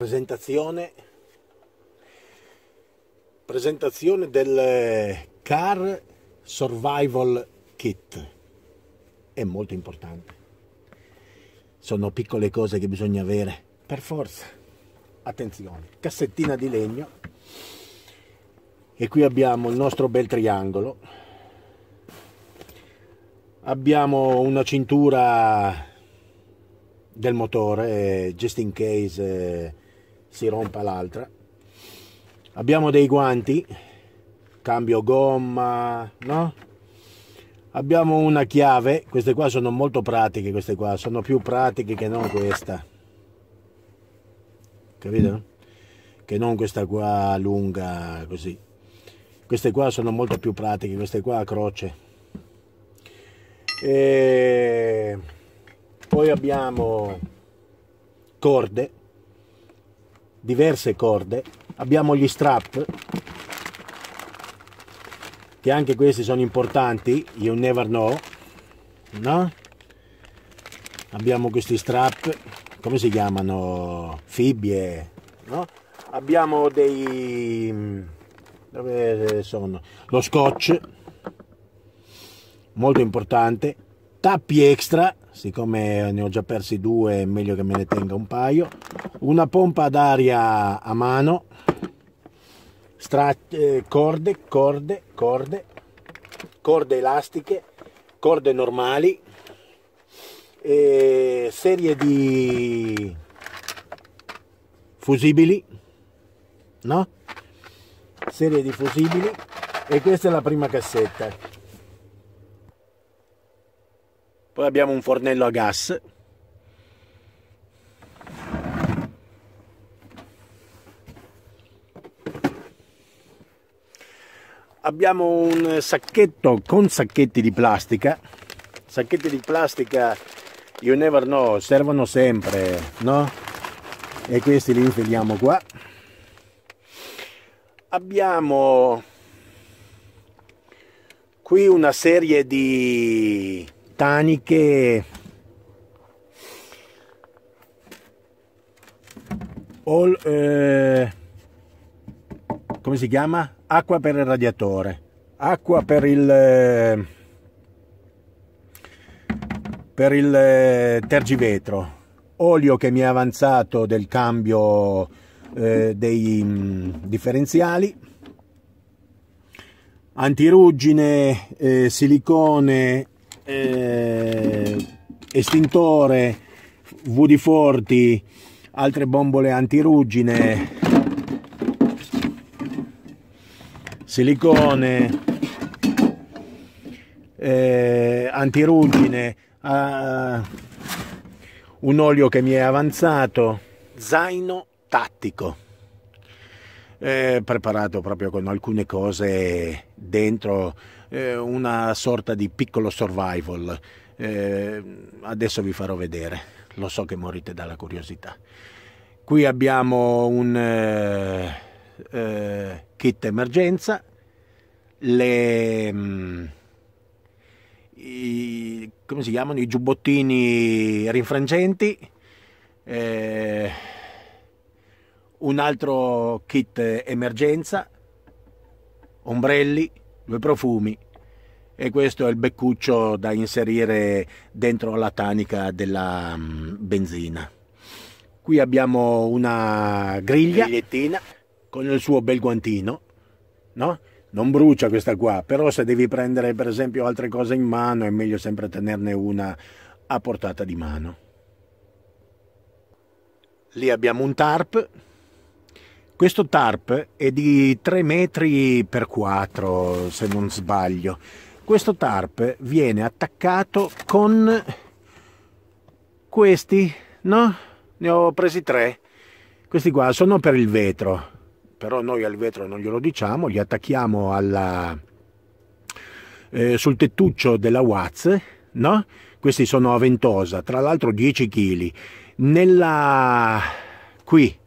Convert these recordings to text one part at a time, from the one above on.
Presentazione, presentazione, del eh, Car Survival Kit. È molto importante. Sono piccole cose che bisogna avere, per forza. Attenzione, cassettina di legno. E qui abbiamo il nostro bel triangolo. Abbiamo una cintura del motore, eh, just in case eh, si rompa l'altra. Abbiamo dei guanti, cambio gomma, no? Abbiamo una chiave, queste qua sono molto pratiche, queste qua sono più pratiche che non questa. Capito? Che non questa qua lunga così. Queste qua sono molto più pratiche, queste qua a croce. E poi abbiamo corde diverse corde, abbiamo gli strap che anche questi sono importanti, you never know, no? Abbiamo questi strap, come si chiamano? Fibbie, no? Abbiamo dei... Mm, dove sono? Lo scotch, molto importante, tappi extra siccome ne ho già persi due è meglio che me ne tenga un paio una pompa d'aria a mano eh, corde, corde, corde corde elastiche corde normali eh, serie di fusibili no? serie di fusibili e questa è la prima cassetta Poi abbiamo un fornello a gas. Abbiamo un sacchetto con sacchetti di plastica. Sacchetti di plastica, you never know, servono sempre, no? E questi li infiliamo qua. Abbiamo qui una serie di botaniche all, eh, come si chiama? acqua per il radiatore acqua per il eh, per il eh, tergivetro olio che mi è avanzato del cambio eh, dei mh, mm, differenziali antiruggine eh, silicone eh, estintore, VD forti, altre bombole antiruggine, silicone, eh, antiruggine, eh, un olio che mi è avanzato, zaino tattico eh, preparato proprio con alcune cose dentro, eh, una sorta di piccolo survival. Eh, adesso vi farò vedere, lo so che morite dalla curiosità. Qui abbiamo un eh, eh, kit emergenza, le, mh, mm, i, come si chiamano, i giubbottini rinfrangenti, eh, un altro kit emergenza, ombrelli, due profumi e questo è il beccuccio da inserire dentro la tanica della mm, benzina. Qui abbiamo una griglia con il suo bel guantino, no? Non brucia questa qua, però se devi prendere per esempio altre cose in mano è meglio sempre tenerne una a portata di mano. Lì abbiamo un tarp questo tarp è di 3 metri per 4, se non sbaglio. Questo tarp viene attaccato con questi, no? Ne ho presi tre. Questi qua sono per il vetro, però noi al vetro non glielo diciamo, li attacchiamo alla, eh, sul tettuccio della Watts, no? Questi sono a ventosa, tra l'altro 10 kg. Nella... qui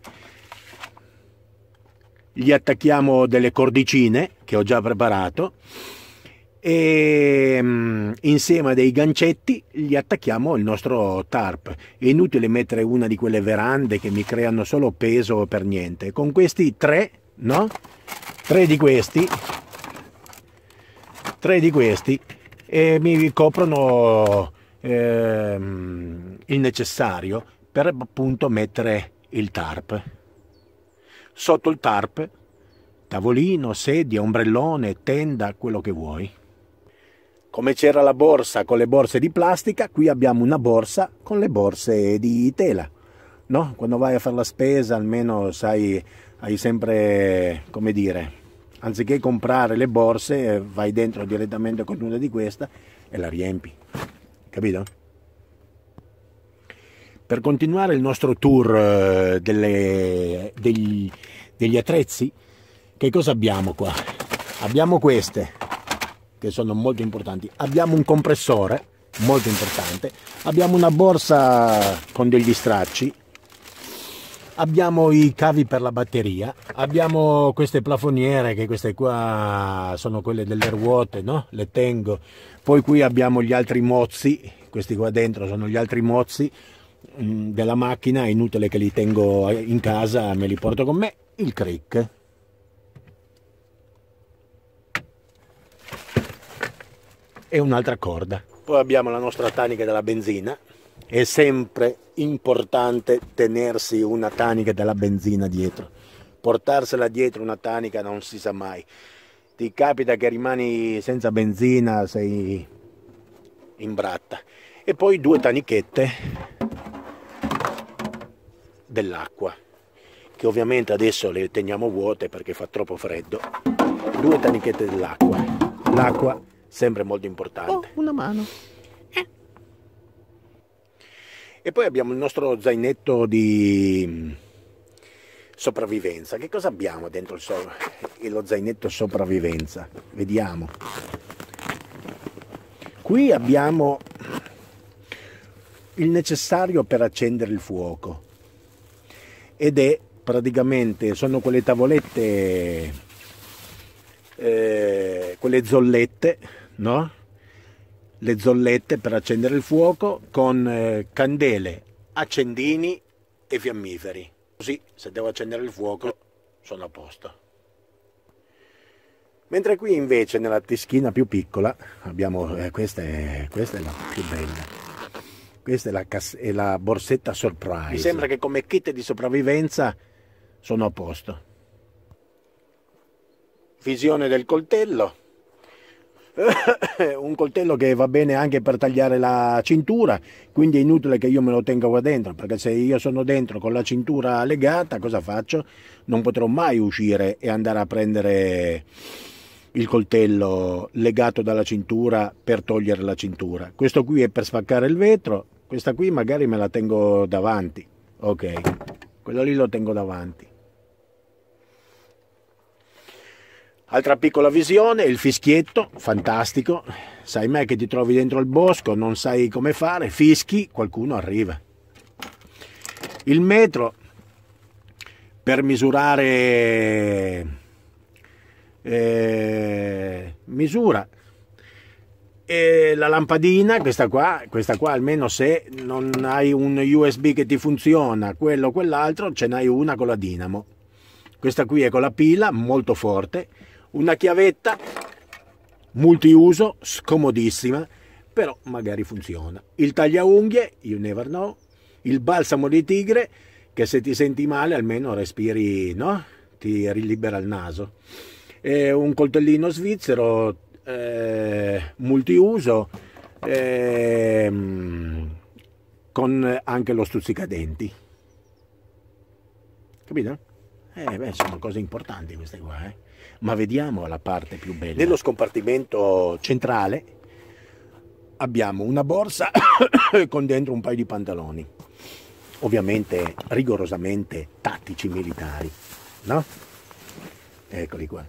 gli attacchiamo delle cordicine che ho già preparato e mm, insieme a dei gancetti gli attacchiamo il nostro tarp. È inutile mettere una di quelle verande che mi creano solo peso per niente. Con questi tre, no? Tre di questi, tre di questi e mi coprono ehm, il necessario per appunto mettere il tarp sotto il tarp, tavolino, sedia, ombrellone, tenda, quello che vuoi. Come c'era la borsa con le borse di plastica, qui abbiamo una borsa con le borse di tela. No? Quando vai a fare la spesa almeno sai, hai sempre, come dire, anziché comprare le borse eh, vai dentro direttamente con una di queste e la riempi. Capito? Per continuare il nostro tour eh, delle, degli, degli attrezzi, che cosa abbiamo qua? Abbiamo queste, che sono molto importanti. Abbiamo un compressore, molto importante. Abbiamo una borsa con degli stracci. Abbiamo i cavi per la batteria. Abbiamo queste plafoniere, che queste qua sono quelle delle ruote, no? Le tengo. Poi qui abbiamo gli altri mozzi. Questi qua dentro sono gli altri mozzi Mm, della macchina, è inutile che li tengo in casa, me li porto con me, il crick. E un'altra corda. Poi abbiamo la nostra tanica della benzina. È sempre importante tenersi una tanica della benzina dietro. Portarsela dietro una tanica non si sa mai. Ti capita che rimani senza benzina, sei in bratta e poi due tanichette dell'acqua che ovviamente adesso le teniamo vuote perché fa troppo freddo due tanichette dell'acqua l'acqua sempre molto importante oh, una mano e poi abbiamo il nostro zainetto di mm, sopravvivenza che cosa abbiamo dentro il so lo zainetto sopravvivenza vediamo qui abbiamo il necessario per accendere il fuoco ed è praticamente, sono quelle tavolette, eh, quelle zollette, no? Le zollette per accendere il fuoco con eh, candele, accendini e fiammiferi. Così se devo accendere il fuoco sono a posto. Mentre qui invece nella teschina più piccola abbiamo, eh, questa, è, questa è la più bella questa è la, è la borsetta surprise. Mi sembra che come kit di sopravvivenza sono a posto. Visione del coltello. un coltello che va bene anche per tagliare la cintura, quindi è inutile che io me lo tenga qua dentro, perché se io sono dentro con la cintura legata, cosa faccio? Non potrò mai uscire e andare a prendere il coltello legato dalla cintura per togliere la cintura. Questo qui è per spaccare il vetro, questa qui magari me la tengo davanti. Ok, quella lì lo tengo davanti. Altra piccola visione, il fischietto, fantastico. Sai mai che ti trovi dentro il bosco, non sai come fare, fischi, qualcuno arriva. Il metro per misurare eh, misura e la lampadina, questa qua, questa qua almeno se non hai un USB che ti funziona, quello o quell'altro, ce n'hai una con la dinamo. Questa qui è con la pila, molto forte. Una chiavetta multiuso, scomodissima, però magari funziona. Il tagliaunghie, you never know. Il balsamo di tigre, che se ti senti male almeno respiri, no? Ti rilibera il naso. E un coltellino svizzero eh, multiuso eh, con anche lo stuzzicadenti. Capito? Eh, beh, sono cose importanti queste qua, eh. Ma vediamo la parte più bella. Nello scompartimento centrale abbiamo una borsa con dentro un paio di pantaloni. Ovviamente rigorosamente tattici militari, no? Eccoli qua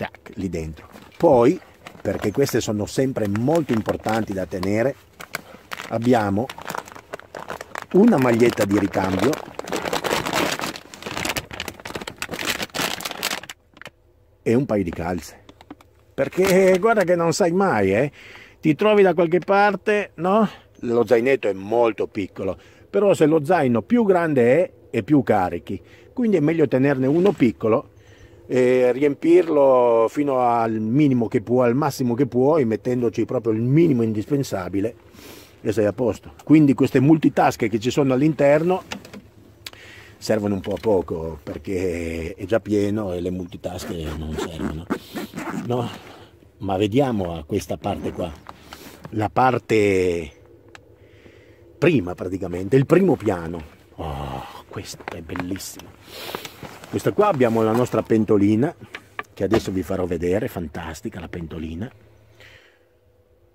tac, lì dentro. Poi, perché queste sono sempre molto importanti da tenere, abbiamo una maglietta di ricambio e un paio di calze. Perché guarda che non sai mai, eh? Ti trovi da qualche parte, no? Lo zainetto è molto piccolo, però se lo zaino più grande è e più carichi, quindi è meglio tenerne uno piccolo e riempirlo fino al minimo che può, al massimo che puoi, mettendoci proprio il minimo indispensabile e sei a posto. Quindi queste multitasche che ci sono all'interno servono un po' a poco perché è già pieno e le multitasche non servono. No? Ma vediamo a questa parte qua, la parte prima praticamente, il primo piano. Oh, questo è bellissimo. Questa qua abbiamo la nostra pentolina, che adesso vi farò vedere, fantastica la pentolina.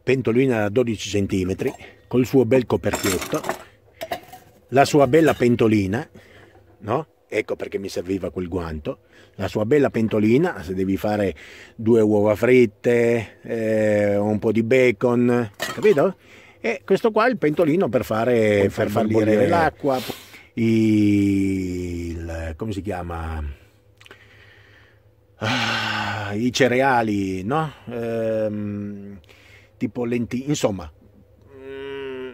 Pentolina da 12 cm, col suo bel coperchietto, la sua bella pentolina, no? Ecco perché mi serviva quel guanto. La sua bella pentolina, se devi fare due uova fritte, eh, un po' di bacon, capito? E questo qua è il pentolino per, fare, per far bollire l'acqua il, come si chiama? Ah, I cereali, no? Ehm, tipo lenti, insomma, mm,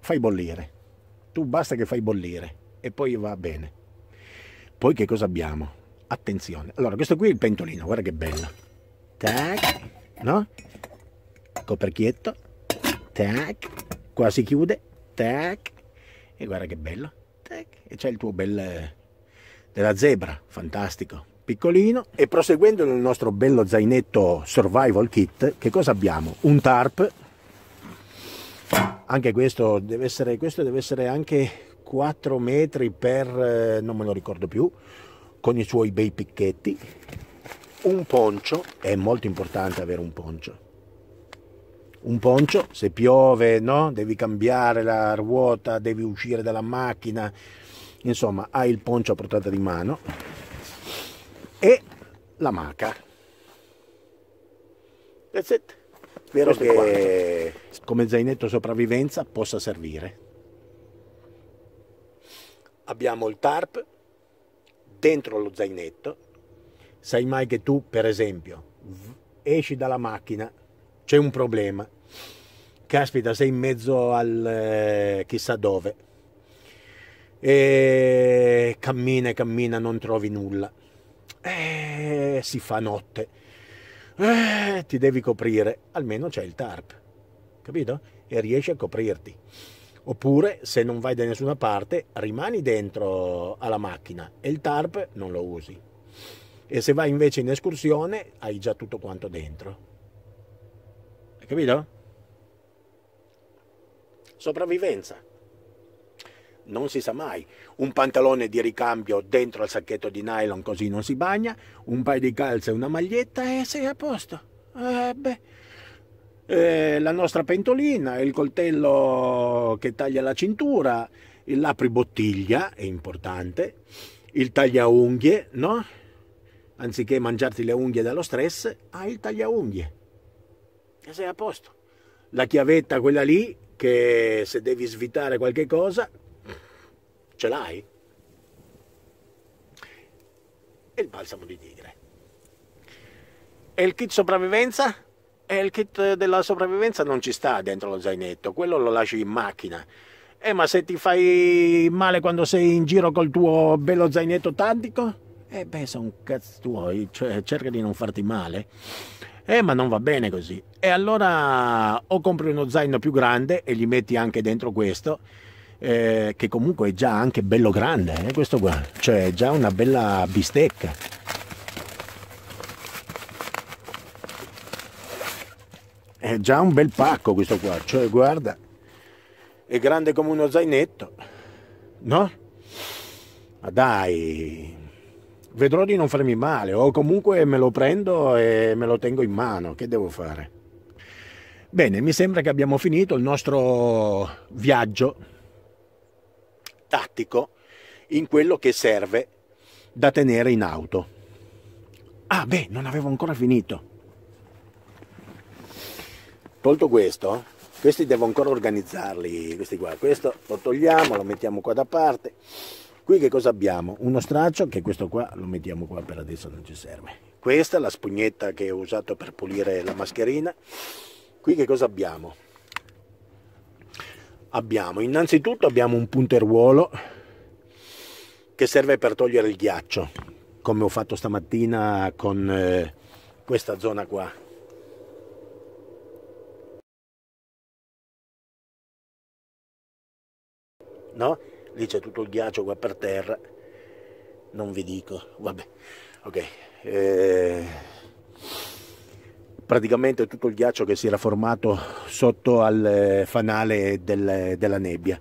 fai bollire. Tu basta che fai bollire e poi va bene. Poi che cosa abbiamo? Attenzione. Allora, questo qui è il pentolino, guarda che bello. Tac, no? Coperchietto. Tac. Qua si chiude. Tac. E guarda che bello e c'è il tuo bel della zebra, fantastico, piccolino. E proseguendo nel nostro bello zainetto survival kit, che cosa abbiamo? Un tarp, anche questo deve essere, questo deve essere anche 4 metri per, eh, non me lo ricordo più, con i suoi bei picchetti. Un poncio, è molto importante avere un poncio un poncio, se piove no? devi cambiare la ruota, devi uscire dalla macchina, insomma hai il poncio a portata di mano e la maca that's it spero Questo che come zainetto sopravvivenza possa servire abbiamo il tarp dentro lo zainetto sai mai che tu per esempio esci dalla macchina c'è un problema caspita sei in mezzo al eh, chissà dove e cammina e cammina, non trovi nulla. E eh, si fa notte. E eh, ti devi coprire, almeno c'è il tarp, capito? E riesci a coprirti. Oppure se non vai da nessuna parte, rimani dentro alla macchina e il tarp non lo usi. E se vai invece in escursione, hai già tutto quanto dentro. Hai capito? Sopravvivenza non si sa mai. Un pantalone di ricambio dentro al sacchetto di nylon così non si bagna, un paio di calze e una maglietta e sei a posto. Eh beh, eh, la nostra pentolina, il coltello che taglia la cintura, l'apribottiglia, è importante, il tagliaunghie, no? Anziché mangiarti le unghie dallo stress, hai il tagliaunghie. E sei a posto. La chiavetta, quella lì, che se devi svitare qualche cosa, Ce l'hai? E il balsamo di tigre. E il kit sopravvivenza? E il kit della sopravvivenza non ci sta dentro lo zainetto, quello lo lasci in macchina. Eh, ma se ti fai male quando sei in giro col tuo bello zainetto tattico? Eh, beh, sono cazzi tuoi, cioè cerca di non farti male. Eh, ma non va bene così. E allora o compri uno zaino più grande e gli metti anche dentro questo, eh, che comunque è già anche bello grande, eh, questo qua, cioè è già una bella bistecca. È già un bel pacco questo qua, cioè guarda, è grande come uno zainetto, no? Ma dai, vedrò di non farmi male o comunque me lo prendo e me lo tengo in mano, che devo fare? Bene, mi sembra che abbiamo finito il nostro viaggio tattico in quello che serve da tenere in auto. Ah beh, non avevo ancora finito. Tolto questo, questi devo ancora organizzarli, questi qua. Questo lo togliamo, lo mettiamo qua da parte. Qui che cosa abbiamo? Uno straccio che questo qua lo mettiamo qua per adesso non ci serve. Questa è la spugnetta che ho usato per pulire la mascherina. Qui che cosa abbiamo? abbiamo? Innanzitutto abbiamo un punteruolo che serve per togliere il ghiaccio, come ho fatto stamattina con eh, questa zona qua. No? Lì c'è tutto il ghiaccio qua per terra. Non vi dico, vabbè. Ok. Eh praticamente tutto il ghiaccio che si era formato sotto al eh, fanale del, della nebbia.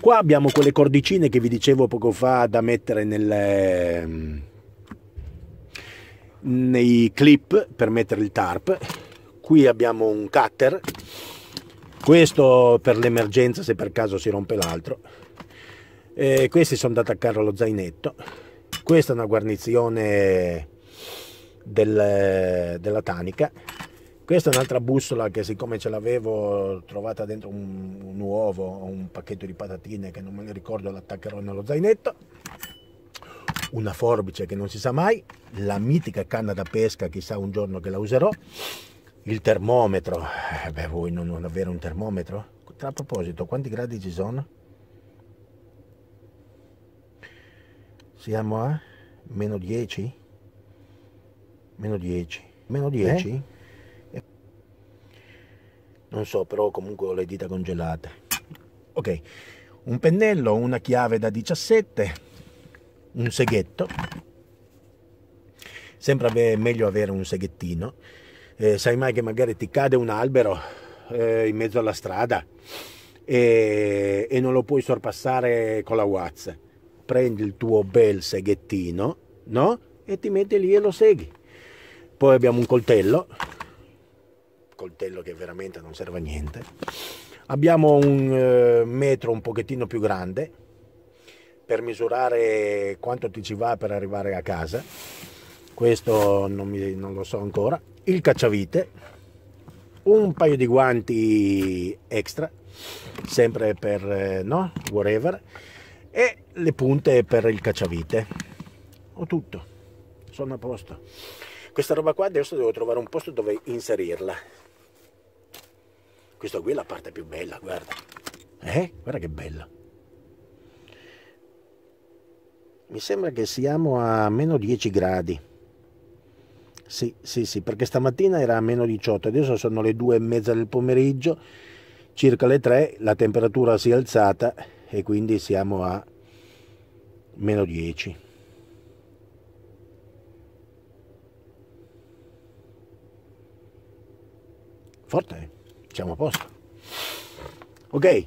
Qua abbiamo quelle cordicine che vi dicevo poco fa da mettere nel, ehm, nei clip per mettere il tarp. Qui abbiamo un cutter, questo per l'emergenza se per caso si rompe l'altro. Eh, questi sono da attaccare allo zainetto. Questa è una guarnizione del, della tanica. Questa è un'altra bussola che siccome ce l'avevo trovata dentro un, un uovo o un pacchetto di patatine che non me ne ricordo l'attaccherò nello zainetto. Una forbice che non si sa mai, la mitica canna da pesca, chissà un giorno che la userò. Il termometro, eh beh voi non, non avere un termometro? Tra proposito, quanti gradi ci sono? Siamo a meno 10? meno 10 meno 10 eh? non so però comunque ho le dita congelate ok un pennello una chiave da 17 un seghetto sempre ave meglio avere un seghettino eh, sai mai che magari ti cade un albero eh, in mezzo alla strada e, e non lo puoi sorpassare con la WhatsApp prendi il tuo bel seghettino no? e ti metti lì e lo seghi poi abbiamo un coltello coltello che veramente non serve a niente abbiamo un eh, metro un pochettino più grande per misurare quanto ti ci va per arrivare a casa questo non, mi, non lo so ancora il cacciavite un paio di guanti extra sempre per eh, no whatever e le punte per il cacciavite ho tutto sono a posto questa roba qua adesso devo trovare un posto dove inserirla. Questa qui è la parte più bella, guarda. Eh? Guarda che bella. Mi sembra che siamo a meno 10 gradi. Sì, sì, sì, perché stamattina era a meno 18, adesso sono le due e mezza del pomeriggio, circa le 3, la temperatura si è alzata e quindi siamo a meno 10. Forte, siamo a posto. Ok,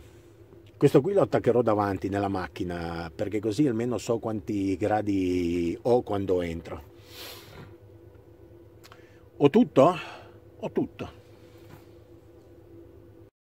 questo qui lo attaccherò davanti nella macchina perché così almeno so quanti gradi ho quando entro. Ho tutto? Ho tutto.